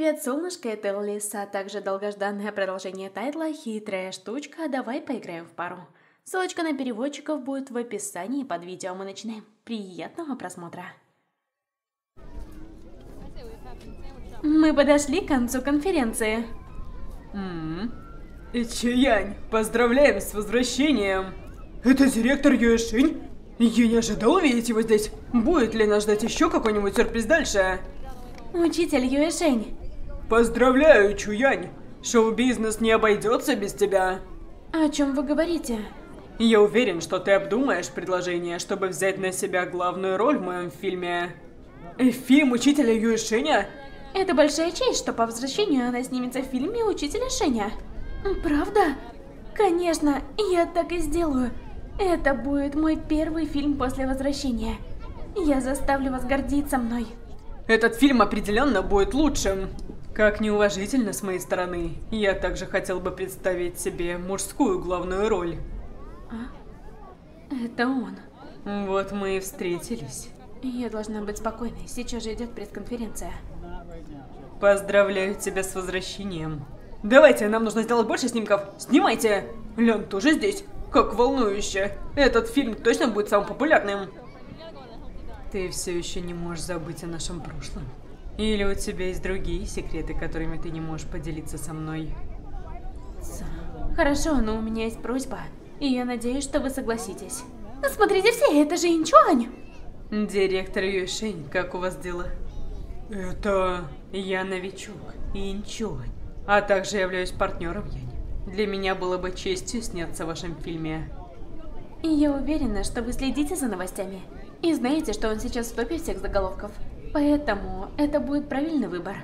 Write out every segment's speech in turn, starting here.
привет, солнышко, это Лиса, а также долгожданное продолжение тайтла «Хитрая штучка, давай поиграем в пару». Ссылочка на переводчиков будет в описании под видео. Мы начинаем. Приятного просмотра! Мы подошли к концу конференции. Ммм. поздравляем с возвращением! Это директор Юэшинь? Я не ожидал увидеть его здесь. Будет ли нас ждать еще какой-нибудь сюрприз дальше? Учитель Юэшень, Поздравляю, Чуянь! Шоу-бизнес не обойдется без тебя. О чем вы говорите? Я уверен, что ты обдумаешь предложение, чтобы взять на себя главную роль в моем фильме. Фильм учителя Юишиня? Это большая честь, что по возвращению она снимется в фильме учителя Шеня. Правда? Конечно, я так и сделаю. Это будет мой первый фильм после возвращения. Я заставлю вас гордиться мной. Этот фильм определенно будет лучшим. Как неуважительно с моей стороны. Я также хотел бы представить себе мужскую главную роль. А? Это он. Вот мы и встретились. Я должна быть спокойной. Сейчас же идет пресс-конференция. Поздравляю тебя с возвращением. Давайте, нам нужно сделать больше снимков. Снимайте! Лен тоже здесь. Как волнующе. Этот фильм точно будет самым популярным. Ты все еще не можешь забыть о нашем прошлом. Или у тебя есть другие секреты, которыми ты не можешь поделиться со мной? Хорошо, но у меня есть просьба. И я надеюсь, что вы согласитесь. Смотрите все, это же Инчуань. Директор Юйшень, как у вас дела? Это... Я новичок, Инчуань. А также являюсь партнером Янь. Для меня было бы честью сняться в вашем фильме. Я уверена, что вы следите за новостями. И знаете, что он сейчас в топе всех заголовков. Поэтому это будет правильный выбор.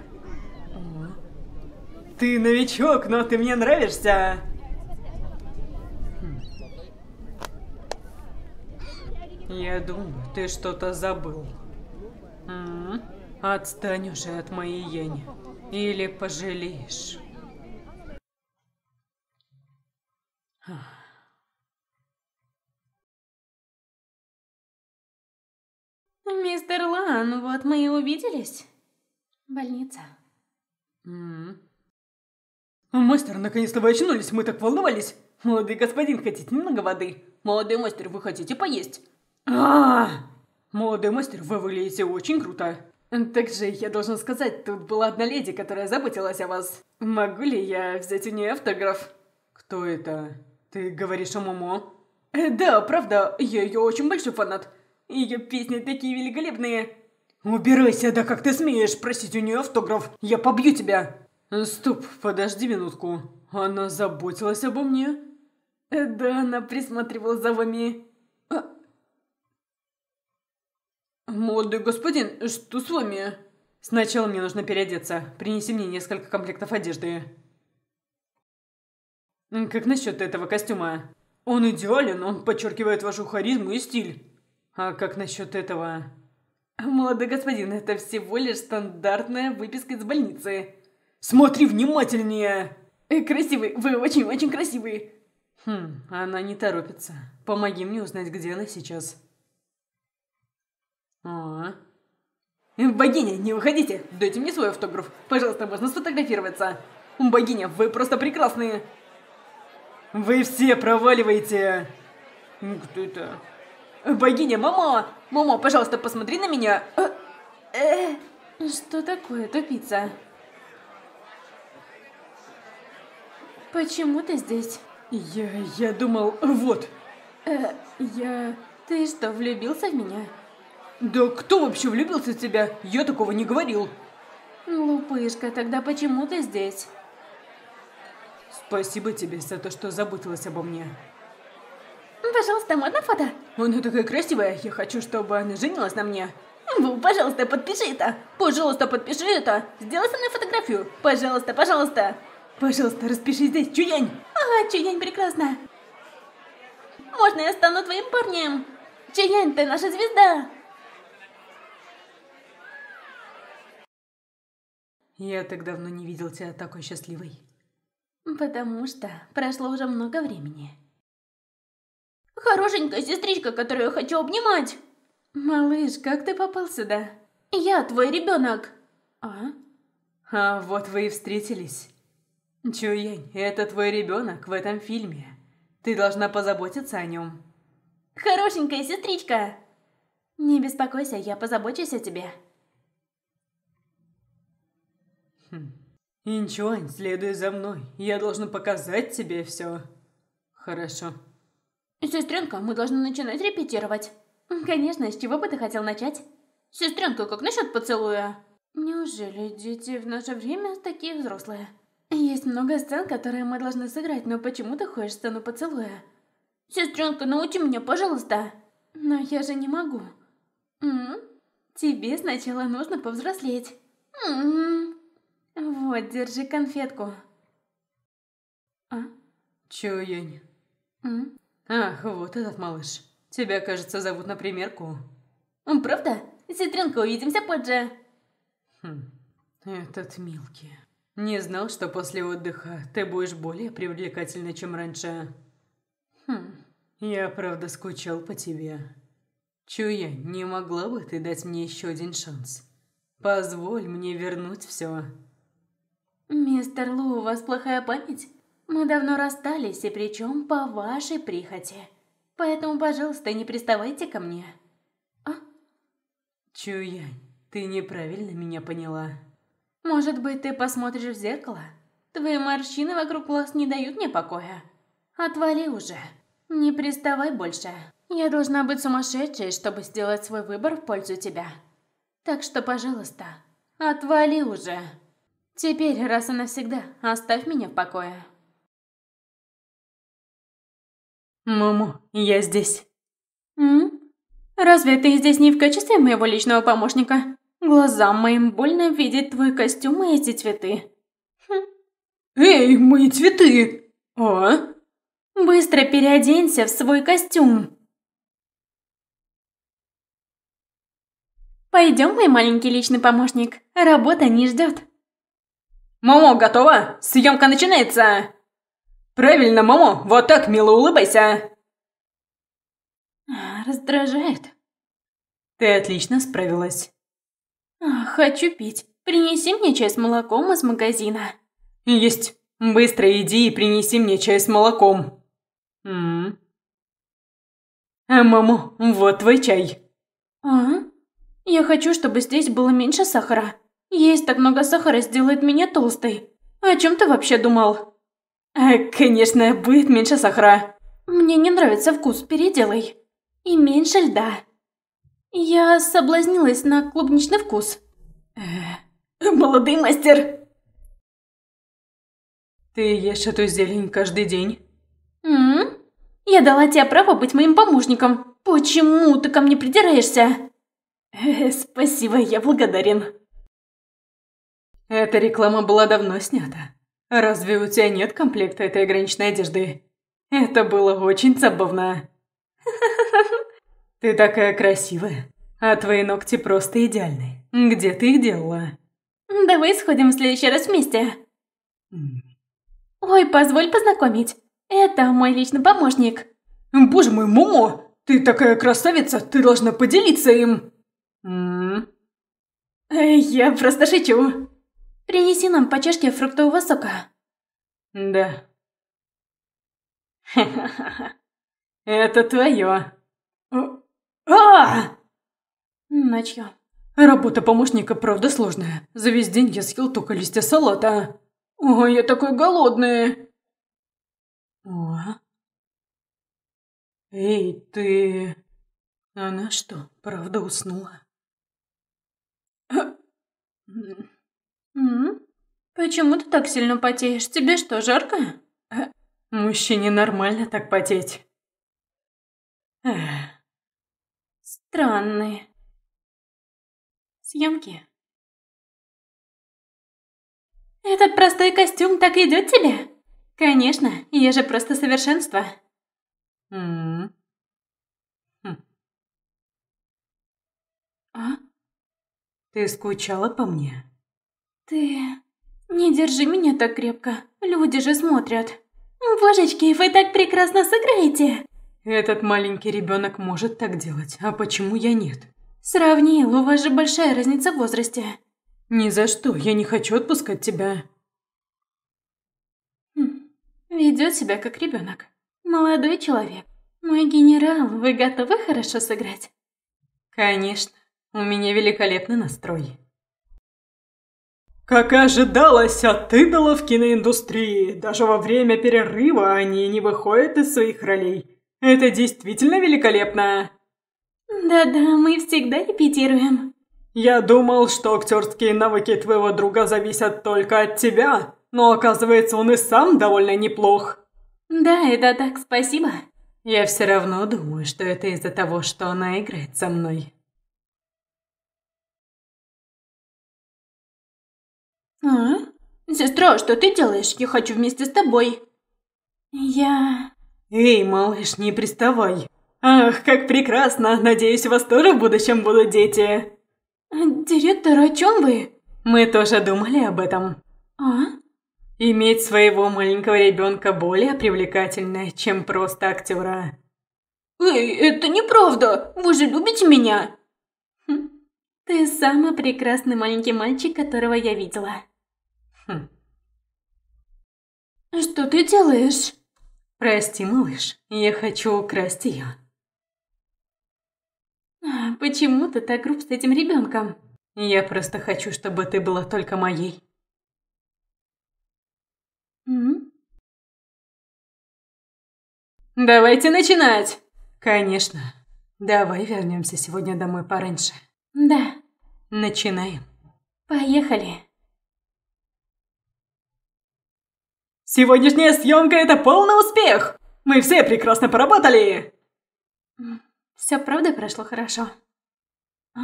Ты новичок, но ты мне нравишься. Хм. Я думаю, ты что-то забыл. Отстань уже от моей Яни. Или пожалеешь. Ах. «А, ну вот мы и увиделись. Больница». «М-м». «Мастер, наконец-то вы очнулись, мы так волновались! Молодой господин, хотите немного воды? Молодой мастер, вы хотите поесть?» а Молодой мастер, вы выглядите очень круто. Также я должен сказать, тут была одна леди, которая заботилась о вас. Могу ли я взять у нее автограф? Кто это? Ты говоришь о Момо? Э, да, правда, я ее очень большой фанат. Ее песни такие великолепные. Убирайся, да как ты смеешь просить у нее автограф? Я побью тебя. Стоп, подожди минутку. Она заботилась обо мне? Да, она присматривала за вами. А... Молодой господин, что с вами? Сначала мне нужно переодеться. Принеси мне несколько комплектов одежды. Как насчет этого костюма? Он идеален, он подчеркивает вашу харизму и стиль. А как насчет этого? Молодой господин, это всего лишь стандартная выписка из больницы. Смотри внимательнее! Э, красивый, вы очень-очень красивый. Хм, она не торопится. Помоги мне узнать, где она сейчас. А. Богиня, не уходите! Дайте мне свой автограф. Пожалуйста, можно сфотографироваться. Богиня, вы просто прекрасные. Вы все проваливаете. Кто это? Богиня, мама! Мама, пожалуйста, посмотри на меня! Э, что такое, тупица? Почему ты здесь? Я... я думал... вот! Э, я... Ты что, влюбился в меня? Да кто вообще влюбился в тебя? Я такого не говорил. Лупышка, тогда почему ты здесь? Спасибо тебе за то, что заботилась обо мне. Пожалуйста, модно фото? Она ну такая красивая, я хочу, чтобы она женилась на мне. Ну, пожалуйста, подпиши это. Пожалуйста, подпиши это. Сделай со мной фотографию. Пожалуйста, пожалуйста. Пожалуйста, распиши здесь, Чуянь. Ага, Чуянь, прекрасно. Можно я стану твоим парнем? Чуянь, ты наша звезда. Я так давно не видел тебя такой счастливой. Потому что прошло уже много времени. Хорошенькая сестричка, которую я хочу обнимать. Малыш, как ты попал сюда? Я твой ребенок. А? А вот вы и встретились. Чуянь, это твой ребенок в этом фильме. Ты должна позаботиться о нем. Хорошенькая сестричка. Не беспокойся, я позабочусь о тебе. Хм. Инчуань, следуй за мной. Я должен показать тебе все. Хорошо. «Сестренка, мы должны начинать репетировать». «Конечно, с чего бы ты хотел начать?» «Сестренка, как насчет поцелуя?» «Неужели дети в наше время такие взрослые?» «Есть много сцен, которые мы должны сыграть, но почему ты хочешь сцену поцелуя?» «Сестренка, научи меня, пожалуйста!» «Но я же не могу». «М? Тебе сначала нужно повзрослеть». «М-м-м». «Вот, держи конфетку». «А?» «Чуянь». «М?» Ах, вот этот малыш. Тебя, кажется, зовут на примерку. Правда? Сестренка, увидимся позже. Хм, этот мелкий. Не знал, что после отдыха ты будешь более привлекательной, чем раньше. Хм, я правда скучал по тебе. Чуя, не могла бы ты дать мне еще один шанс? Позволь мне вернуть все. Мистер Лу, у вас плохая память? Мы давно расстались, и причем по вашей прихоти. Поэтому, пожалуйста, не приставайте ко мне. А? Чуянь, ты неправильно меня поняла. Может быть, ты посмотришь в зеркало? Твои морщины вокруг глаз не дают мне покоя. Отвали уже. Не приставай больше. Я должна быть сумасшедшей, чтобы сделать свой выбор в пользу тебя. Так что, пожалуйста, отвали уже. Теперь раз и навсегда оставь меня в покое. «Маму, я здесь». «М? Разве ты здесь не в качестве моего личного помощника? Глазам моим больно видеть твой костюм и эти цветы». Хм. «Эй, мои цветы! А?» «Быстро переоденься в свой костюм!» «Пойдем, мой маленький личный помощник, работа не ждет!» «Момо, готова? Съемка начинается!» «Правильно, Момо! Вот так мило улыбайся!» а, «Раздражает». «Ты отлично справилась». А, «Хочу пить. Принеси мне чай с молоком из магазина». «Есть. Быстро иди и принеси мне чай с молоком». «М -м -м. а маму, вот твой чай». «А? Я хочу, чтобы здесь было меньше сахара. Есть так много сахара сделает меня толстой. О чем ты вообще думал?» Э, конечно, будет меньше сахара. Мне не нравится вкус, переделай. И меньше льда. Я соблазнилась на клубничный вкус. Э, молодой мастер. Ты ешь эту зелень каждый день? М -м? Я дала тебе право быть моим помощником. Почему ты ко мне придираешься? Э, спасибо, я благодарен. Эта реклама была давно снята. «Разве у тебя нет комплекта этой ограниченной одежды?» «Это было очень забавно». «Ты такая красивая, а твои ногти просто идеальны. Где ты их делала?» «Давай сходим в следующий раз вместе». «Ой, позволь познакомить. Это мой личный помощник». «Боже мой, Момо! Ты такая красавица, ты должна поделиться им!» э, «Я просто шучу!» Принеси нам по чашке фруктового сока. Да. Это твое. А! Ночью. Работа помощника правда сложная. За весь день я съел только листья салата. Ой, я такой голодный. О. Эй, ты... Она что, правда уснула? М -м? Почему ты так сильно потеешь? Тебе что, жарко? Э, мужчине нормально так потеть. Эх. Странные. Съемки. Этот простой костюм так идет тебе? Конечно, я же просто совершенство. М -м хм. -м. А? Ты скучала по мне? «Ты... не держи меня так крепко, люди же смотрят». «Божечки, вы так прекрасно сыграете!» «Этот маленький ребенок может так делать, а почему я нет?» «Сравнил, у вас же большая разница в возрасте». «Ни за что, я не хочу отпускать тебя». Хм, ведет себя как ребенок. Молодой человек. Мой генерал, вы готовы хорошо сыграть? Конечно, у меня великолепный настрой. Как и ожидалось от идолов киноиндустрии, даже во время перерыва они не выходят из своих ролей. Это действительно великолепно. Да-да, мы всегда репетируем. Я думал, что актерские навыки твоего друга зависят только от тебя, но оказывается, он и сам довольно неплох. Да, это так, спасибо. Я все равно думаю, что это из-за того, что она играет со мной. «А? Сестра, что ты делаешь? Я хочу вместе с тобой». «Я...» «Эй, малыш, не приставай!» «Ах, как прекрасно! Надеюсь, у вас тоже в будущем будут дети!» «Директор, о чем вы?» «Мы тоже думали об этом». «А?» «Иметь своего маленького ребенка более привлекательно, чем просто актера». «Эй, это неправда! Вы же любите меня!» хм. «Ты самый прекрасный маленький мальчик, которого я видела». Хм. «Что ты делаешь?» «Прости, малыш, я хочу украсть ее». А, «Почему ты так груб с этим ребенком?» «Я просто хочу, чтобы ты была только моей». М -м? «Давайте начинать!» «Конечно. Давай вернемся сегодня домой пораньше». «Да». «Начинаем». «Поехали». Сегодняшняя съемка – это полный успех! Мы все прекрасно поработали!» «Все правда прошло хорошо?» «А?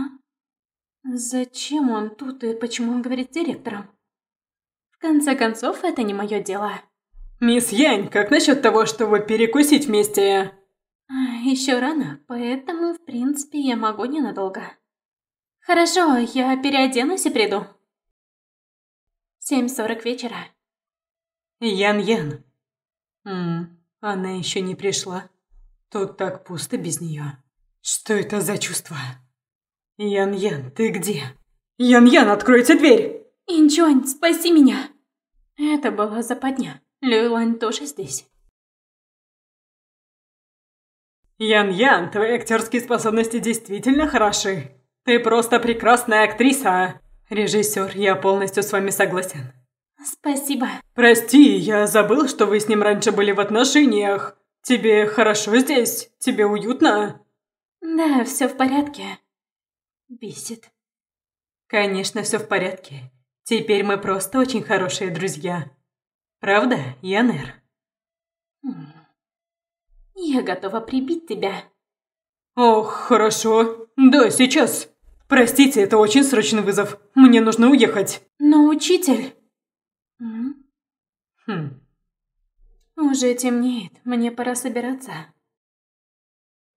Зачем он тут и почему он говорит с директором?» «В конце концов, это не мое дело». «Мисс Янь, как насчет того, чтобы перекусить вместе?» а, «Еще рано, поэтому, в принципе, я могу ненадолго». «Хорошо, я переоденусь и приду». «Семь сорок вечера». Ян-Ян. Ммм, она еще не пришла. Тут так пусто без нее. Что это за чувство? Ян-Ян, ты где? Ян-Ян, откройте дверь! Инчуань, спаси меня! Это была западня. Люйлань тоже здесь. Ян-Ян, твои актерские способности действительно хороши. Ты просто прекрасная актриса. Режиссер, я полностью с вами согласен. Спасибо. Прости, я забыл, что вы с ним раньше были в отношениях. Тебе хорошо здесь? Тебе уютно? Да, все в порядке. Бесит. Конечно, все в порядке. Теперь мы просто очень хорошие друзья. Правда, Янер? Хм. Я готова прибить тебя. Ох, хорошо. Да, сейчас. Простите, это очень срочный вызов. Мне нужно уехать. Но учитель... Хм. Ну, уже темнеет, мне пора собираться.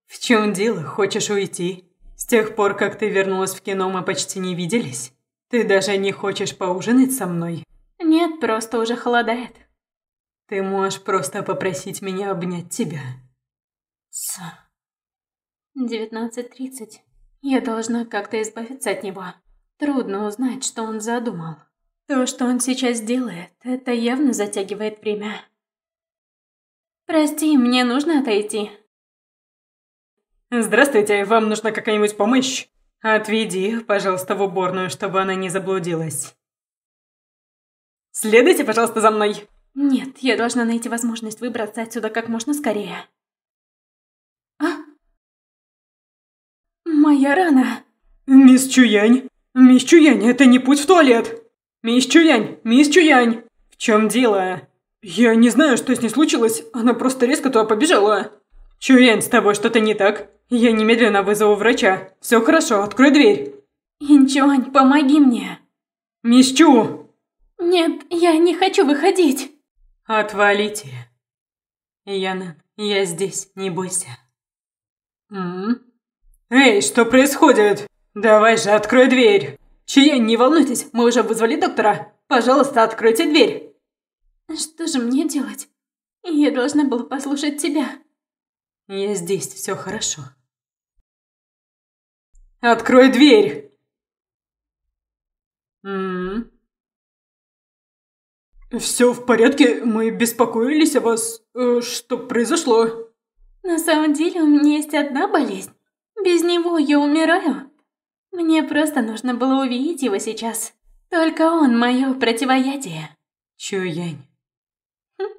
В чем дело? Хочешь уйти? С тех пор, как ты вернулась в кино, мы почти не виделись. Ты даже не хочешь поужинать со мной? Нет, просто уже холодает. Ты можешь просто попросить меня обнять тебя. С. 19.30. Я должна как-то избавиться от него. Трудно узнать, что он задумал. То, что он сейчас делает, это явно затягивает время. Прости, мне нужно отойти. Здравствуйте, вам нужна какая-нибудь помощь? Отведи, пожалуйста, в уборную, чтобы она не заблудилась. Следуйте, пожалуйста, за мной. Нет, я должна найти возможность выбраться отсюда как можно скорее. А? Моя рана. Мисс Чуянь. Мисс Чуянь, это не путь в туалет. «Мисс Чуянь! Мисс Чуянь! В чем дело?» «Я не знаю, что с ней случилось. Она просто резко туда побежала». «Чуянь, с тобой что-то не так? Я немедленно вызову врача. Все хорошо, открой дверь». «Инчуань, помоги мне». «Мисс Чу!» «Нет, я не хочу выходить». «Отвалите». «Яна, я здесь, не бойся». «М -м. «Эй, что происходит? Давай же, открой дверь». «Чья, не волнуйтесь, мы уже вызвали доктора. Пожалуйста, откройте дверь». «Что же мне делать? Я должна была послушать тебя». «Я здесь, все хорошо». «Открой м м-м. «Все в порядке, мы беспокоились о вас. Э, что произошло?» «На самом деле у меня есть одна болезнь. Без него я умираю». Мне просто нужно было увидеть его сейчас. Только он мое противоядие. Чуянь. Хм.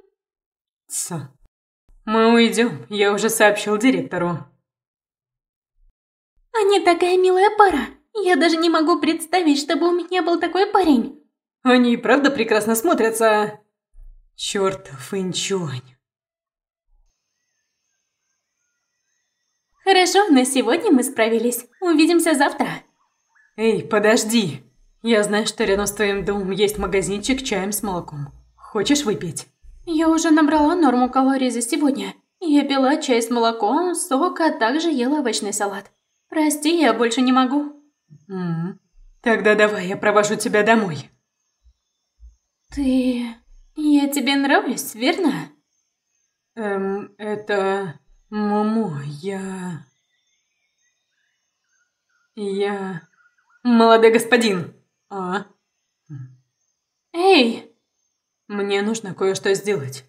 Сон. Мы уйдем, я уже сообщил директору. Они такая милая пара. Я даже не могу представить, чтобы у меня был такой парень. Они и правда прекрасно смотрятся. Чёрт, Фэнчуань. Хорошо, на сегодня мы справились. Увидимся завтра. Эй, подожди. Я знаю, что рядом с твоим домом есть магазинчик чаем с молоком. Хочешь выпить? Я уже набрала норму калорий за сегодня. Я пила чай с молоком, сок, а также ела овощный салат. Прости, я больше не могу. М -м -м. Тогда давай, я провожу тебя домой. Ты... Я тебе нравлюсь, верно? Эм, это... Муму, я... Я... Молодой господин! А? Эй! Мне нужно кое-что сделать.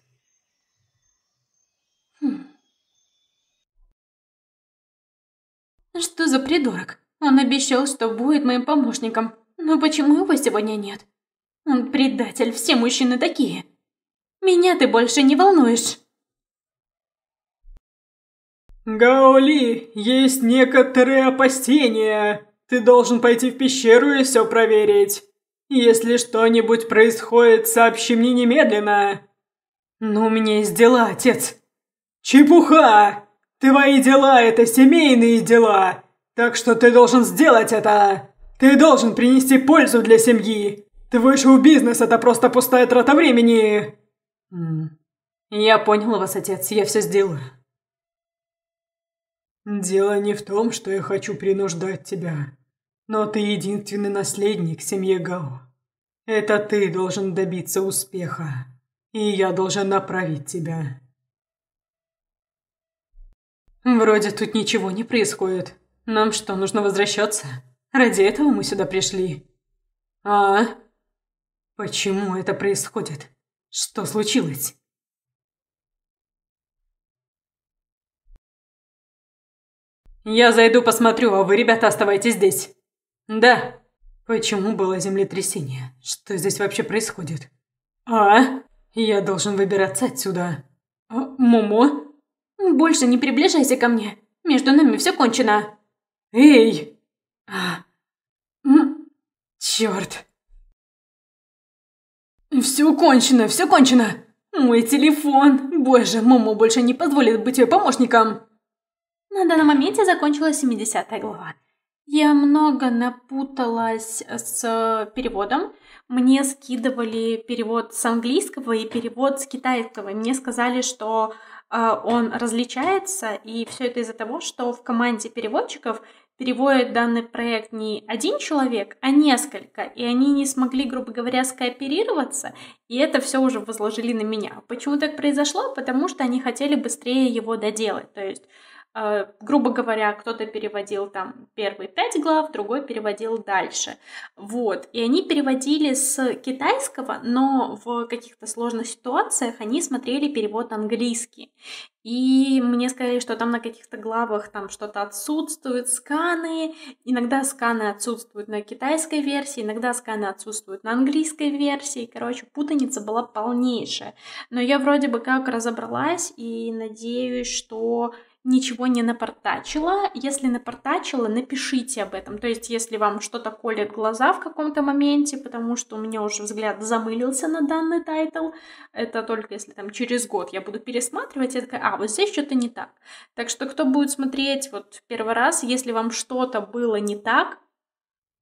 Хм. Что за придурок? Он обещал, что будет моим помощником. Но почему его сегодня нет? Он предатель, все мужчины такие. Меня ты больше не волнуешь. «Гаоли, есть некоторые опасения. Ты должен пойти в пещеру и все проверить. Если что-нибудь происходит, сообщи мне немедленно». «Но у меня есть дела, отец». «Чепуха! Твои дела – это семейные дела, так что ты должен сделать это. Ты должен принести пользу для семьи. Твой шоу-бизнес – это просто пустая трата времени». «Я понял вас, отец, я все сделаю». «Дело не в том, что я хочу принуждать тебя, но ты единственный наследник семьи Гао. Это ты должен добиться успеха, и я должен направить тебя». «Вроде тут ничего не происходит. Нам что, нужно возвращаться? Ради этого мы сюда пришли». «А? Почему это происходит? Что случилось?» «Я зайду посмотрю, а вы, ребята, оставайтесь здесь». «Да». «Почему было землетрясение? Что здесь вообще происходит?» «А? Я должен выбираться отсюда». А, «Момо?» «Больше не приближайся ко мне. Между нами все кончено». «Эй!» а, м «Черт!» «Все кончено, все кончено! Мой телефон! Боже, Момо больше не позволит быть ее помощником!» На данном моменте закончилась 70 глава. Я много напуталась с переводом. Мне скидывали перевод с английского и перевод с китайского. Мне сказали, что э, он различается, и все это из-за того, что в команде переводчиков переводит данный проект не один человек, а несколько, и они не смогли, грубо говоря, скооперироваться, и это все уже возложили на меня. Почему так произошло? Потому что они хотели быстрее его доделать. То есть Э, грубо говоря, кто-то переводил там первые пять глав, другой переводил дальше. Вот. И они переводили с китайского, но в каких-то сложных ситуациях они смотрели перевод английский. И мне сказали, что там на каких-то главах там что-то отсутствует, сканы. Иногда сканы отсутствуют на китайской версии, иногда сканы отсутствуют на английской версии. Короче, путаница была полнейшая. Но я вроде бы как разобралась и надеюсь, что ничего не напортачила. Если напортачила, напишите об этом. То есть, если вам что-то колет глаза в каком-то моменте, потому что у меня уже взгляд замылился на данный тайтл, это только если там через год я буду пересматривать, я такая, а, вот здесь что-то не так. Так что, кто будет смотреть вот в первый раз, если вам что-то было не так,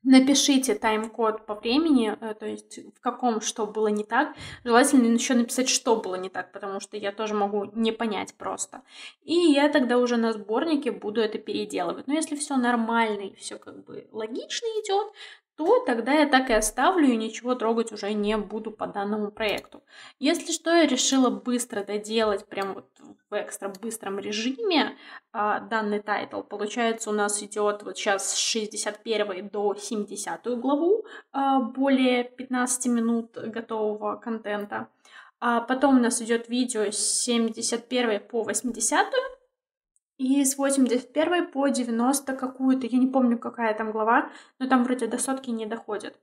Напишите тайм-код по времени, э, то есть в каком что было не так. Желательно еще написать, что было не так, потому что я тоже могу не понять просто. И я тогда уже на сборнике буду это переделывать. Но если все нормально и все как бы логично идет, то тогда я так и оставлю и ничего трогать уже не буду по данному проекту. Если что, я решила быстро доделать, прям вот в экстра быстром режиме а, данный тайтл. Получается, у нас идет вот сейчас с 61 до 70 главу, а, более 15 минут готового контента. А потом у нас идет видео с 71 по 80 и с 81 по 90 какую-то, я не помню, какая там глава, но там вроде до сотки не доходит.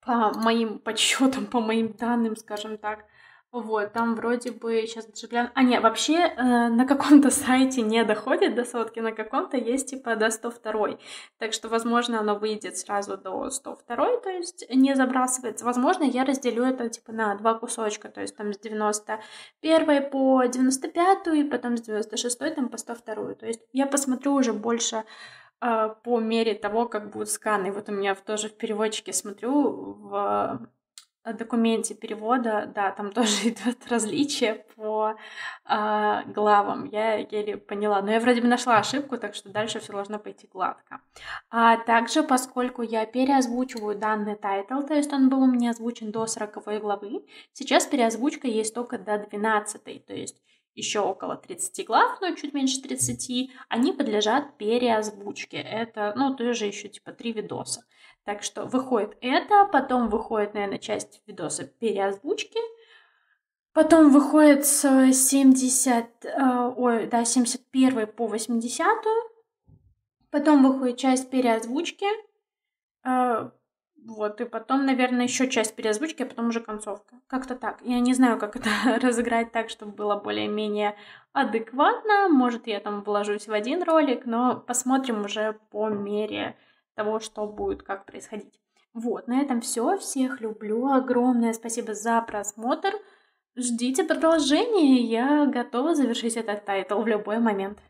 По моим подсчетам, по моим данным, скажем так. Вот, там вроде бы сейчас джиглян... А, нет, вообще э, на каком-то сайте не доходит до сотки, на каком-то есть типа до 102. Так что, возможно, оно выйдет сразу до 102, то есть не забрасывается. Возможно, я разделю это типа на два кусочка, то есть там с 91 по 95 и потом с 96 там по 102. То есть я посмотрю уже больше э, по мере того, как будут сканы. Вот у меня тоже в переводчике смотрю в Э, документе перевода, да, там тоже идут различия по э, главам. Я еле поняла, но я вроде бы нашла ошибку, так что дальше все должно пойти гладко. А также, поскольку я переозвучиваю данный тайтл, то есть он был у меня озвучен до 40 главы, сейчас переозвучка есть только до 12, то есть еще около 30 глав, но чуть меньше 30, они подлежат переозвучке. Это, ну, тоже еще типа три видоса. Так что выходит это, потом выходит, наверное, часть видоса переозвучки, потом выходит с 70, э, ой, да, 71 по 80, потом выходит часть переозвучки, э, вот, и потом, наверное, еще часть переозвучки, а потом уже концовка. Как-то так. Я не знаю, как это разыграть так, чтобы было более-менее адекватно. Может, я там вложусь в один ролик, но посмотрим уже по мере того, что будет, как происходить. Вот, на этом все. Всех люблю. Огромное спасибо за просмотр. Ждите продолжения. Я готова завершить этот тайтл в любой момент.